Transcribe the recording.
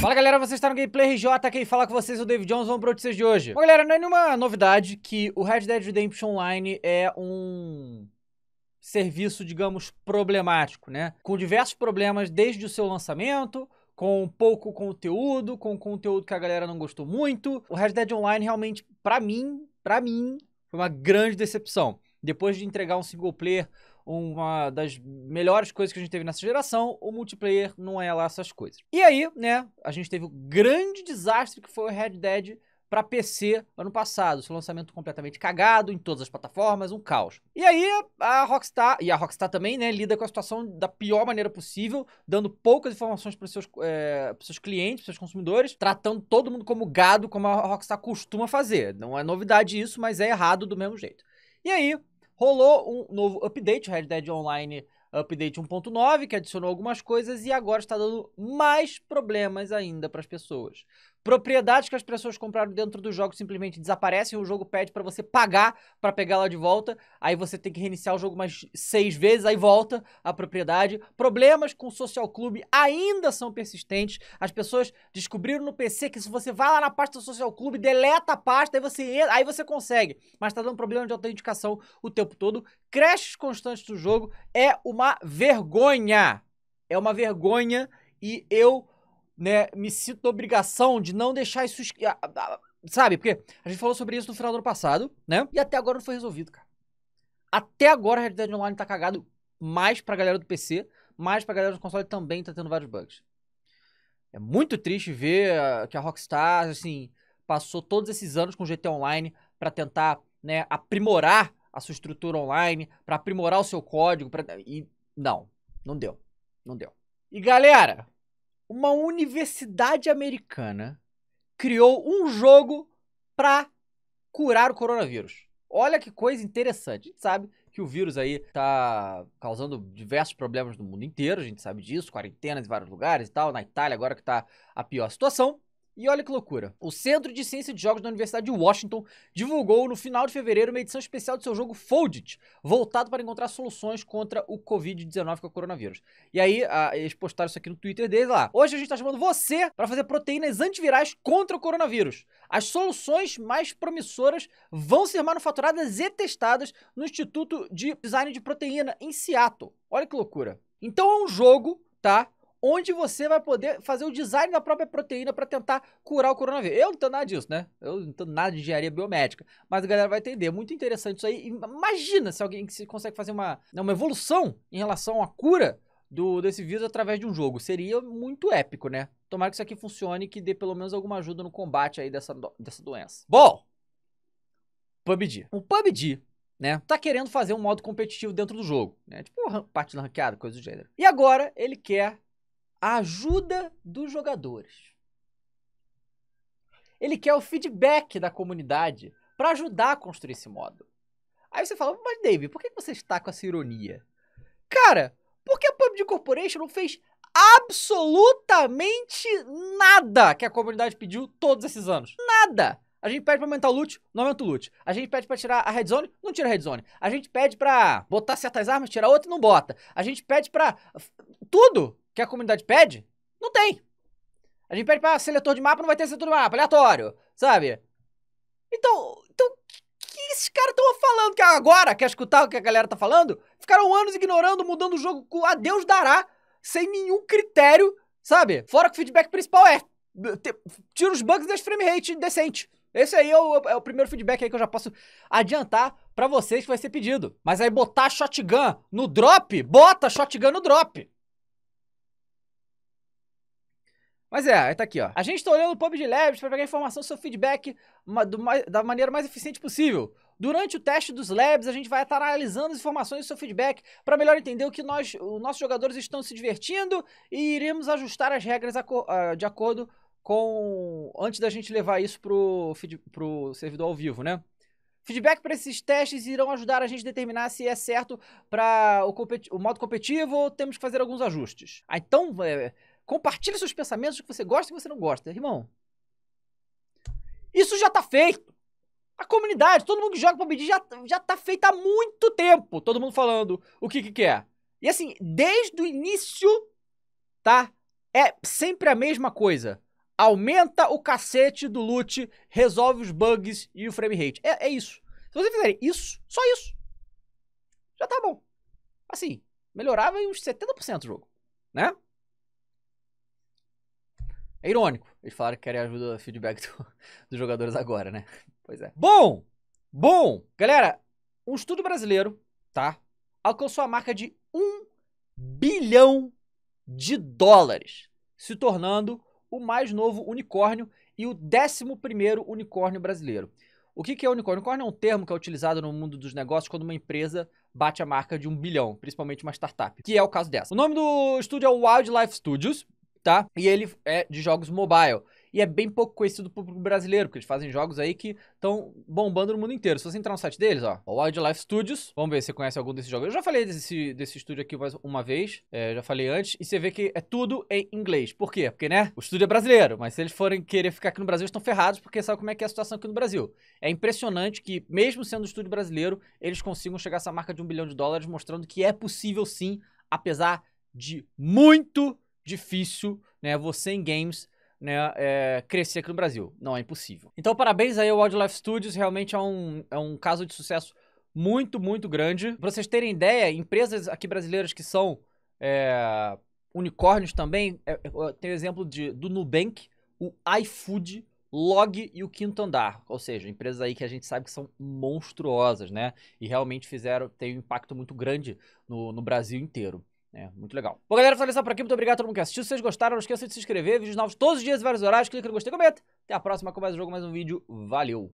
Fala galera, você está no Gameplay RJ, quem fala com vocês é o David Jones, vamos para notícias de hoje. Bom galera, não é nenhuma novidade que o Red Dead Redemption Online é um serviço, digamos, problemático, né? Com diversos problemas desde o seu lançamento, com pouco conteúdo, com conteúdo que a galera não gostou muito. O Red Dead Online realmente, para mim, para mim, foi uma grande decepção. Depois de entregar um single player uma das melhores coisas que a gente teve nessa geração, o multiplayer não é lá essas coisas. E aí, né, a gente teve o grande desastre que foi o Red Dead para PC ano passado, seu lançamento completamente cagado em todas as plataformas, um caos. E aí a Rockstar, e a Rockstar também, né, lida com a situação da pior maneira possível, dando poucas informações para seus, é, seus clientes, para seus consumidores, tratando todo mundo como gado, como a Rockstar costuma fazer. Não é novidade isso, mas é errado do mesmo jeito. E aí, Rolou um novo update, Red Dead Online update 1.9, que adicionou algumas coisas e agora está dando mais problemas ainda para as pessoas. Propriedades que as pessoas compraram dentro do jogo simplesmente desaparecem, o jogo pede para você pagar para pegá-la de volta, aí você tem que reiniciar o jogo mais seis vezes, aí volta a propriedade. Problemas com o Social Club ainda são persistentes, as pessoas descobriram no PC que se você vai lá na pasta do Social Club, deleta a pasta, aí você, aí você consegue, mas está dando problema de autenticação o tempo todo crashes constantes do jogo é uma vergonha. É uma vergonha e eu né, me sinto na obrigação de não deixar isso. Sabe? Porque a gente falou sobre isso no final do ano passado, né? E até agora não foi resolvido, cara. Até agora a Red Dead Online tá cagado mais pra galera do PC, mais pra galera do console também tá tendo vários bugs. É muito triste ver ah, que a Rockstar, assim, passou todos esses anos com o GT Online para tentar, né, aprimorar a sua estrutura online, para aprimorar o seu código. Pra... E não, não deu. Não deu. E galera, uma universidade americana criou um jogo para curar o coronavírus. Olha que coisa interessante. A gente sabe que o vírus aí tá causando diversos problemas no mundo inteiro, a gente sabe disso, quarentenas em vários lugares e tal, na Itália agora que tá a pior situação. E olha que loucura. O Centro de Ciência de Jogos da Universidade de Washington divulgou no final de fevereiro uma edição especial do seu jogo Foldit, voltado para encontrar soluções contra o Covid-19 com o coronavírus. E aí, a, eles postaram isso aqui no Twitter deles lá. Hoje a gente está chamando você para fazer proteínas antivirais contra o coronavírus. As soluções mais promissoras vão ser manufaturadas e testadas no Instituto de Design de Proteína em Seattle. Olha que loucura. Então é um jogo, tá? onde você vai poder fazer o design da própria proteína para tentar curar o coronavírus. Eu não tenho nada disso, né? Eu não tenho nada de engenharia biomédica, mas a galera vai entender. Muito interessante isso aí. Imagina se alguém que consegue fazer uma, né, uma evolução em relação à cura do desse vírus através de um jogo. Seria muito épico, né? Tomara que isso aqui funcione e que dê pelo menos alguma ajuda no combate aí dessa, dessa doença. Bom, PUBG. O PUBG né? Tá querendo fazer um modo competitivo dentro do jogo, né? Tipo da ranqueada, coisa do gênero. E agora ele quer a ajuda dos jogadores. Ele quer o feedback da comunidade para ajudar a construir esse modo. Aí você fala, mas David, por que você está com essa ironia? Cara, porque a PUBG Corporation não fez absolutamente nada que a comunidade pediu todos esses anos. Nada! A gente pede pra aumentar o loot, não aumenta o loot. A gente pede pra tirar a red zone, não tira a red zone. A gente pede pra botar certas armas, tirar outra, não bota. A gente pede pra. Tudo! que a comunidade pede, não tem. A gente pede para seletor de mapa, não vai ter seletor de mapa, aleatório, sabe? Então, então que esses caras estão falando? Que agora, quer escutar o que a galera tá falando? Ficaram anos ignorando, mudando o jogo com a Deus dará, sem nenhum critério, sabe? Fora que o feedback principal é, tira os bugs e deixa frame rate decente. Esse aí é o, é o, primeiro feedback aí que eu já posso adiantar para vocês que vai ser pedido. Mas aí botar shotgun no drop, bota shotgun no drop. Mas é, aí tá aqui, ó. A gente tá olhando o PUBG Labs para pegar informação do seu feedback da maneira mais eficiente possível. Durante o teste dos labs, a gente vai estar analisando as informações e seu feedback para melhor entender o que nós, os nossos jogadores estão se divertindo e iremos ajustar as regras ah, de acordo com. antes da gente levar isso pro, pro servidor ao vivo, né? Feedback para esses testes irão ajudar a gente a determinar se é certo para o, o, modo competitivo ou temos que fazer alguns ajustes. Ah, então, é, Compartilhe seus pensamentos que você gosta e que você não gosta, irmão. Isso já está feito. A comunidade, todo mundo que joga PUBG já, já tá feita há muito tempo. Todo mundo falando o que que quer. E assim, desde o início, tá? É sempre a mesma coisa. Aumenta o cacete do loot, resolve os bugs e o frame rate. É, é isso. Se vocês fizerem isso, só isso, já tá bom. Assim, melhorava em uns 70% o jogo, né? É irônico. Eles falaram que querem ajuda, feedback do, dos jogadores agora, né? Pois é. Bom! Bom! Galera, um estudo brasileiro, tá? Alcançou a marca de 1 bilhão de dólares, se tornando o mais novo unicórnio e o 11 primeiro unicórnio brasileiro. O que, que é unicórnio? Unicórnio é um termo que é utilizado no mundo dos negócios quando uma empresa bate a marca de um bilhão, principalmente uma startup, que é o caso dessa. O nome do estúdio é o Wildlife Studios, tá? E ele é de jogos mobile. E é bem pouco conhecido do público brasileiro, porque eles fazem jogos aí que estão bombando no mundo inteiro. Se você entrar no site deles, ó, Wildlife Studios, vamos ver se você conhece algum desses jogos. Eu já falei desse, desse estúdio aqui mais uma vez, é, já falei antes, e você vê que é tudo em inglês. Por quê? Porque, né, o estúdio é brasileiro, mas se eles forem querer ficar aqui no Brasil, estão ferrados, porque sabe como é que é a situação aqui no Brasil. É impressionante que, mesmo sendo um estúdio brasileiro, eles consigam chegar a essa marca de um bilhão de dólares, mostrando que é possível sim, apesar de muito difícil, né, você em games, né, é, crescer aqui no Brasil. Não é impossível. Então, parabéns aí ao Wildlife Studios, realmente é um, é um caso de sucesso muito, muito grande. Pra vocês terem ideia, empresas aqui brasileiras que são é, unicórnios também, é, tem o exemplo de, do Nubank, o iFood, Log e o Quinto Andar, ou seja, empresas aí que a gente sabe que são monstruosas, né? E realmente fizeram, tem um impacto muito grande no, no Brasil inteiro. É, muito legal. Bom, galera, isso por aqui. Muito obrigado a todo mundo que assistiu. Se vocês gostaram, não esqueça de se inscrever. Vídeos novos todos os dias, vários horários. Clica no gostei, comenta. Até a próxima com mais um jogo, mais um vídeo. Valeu!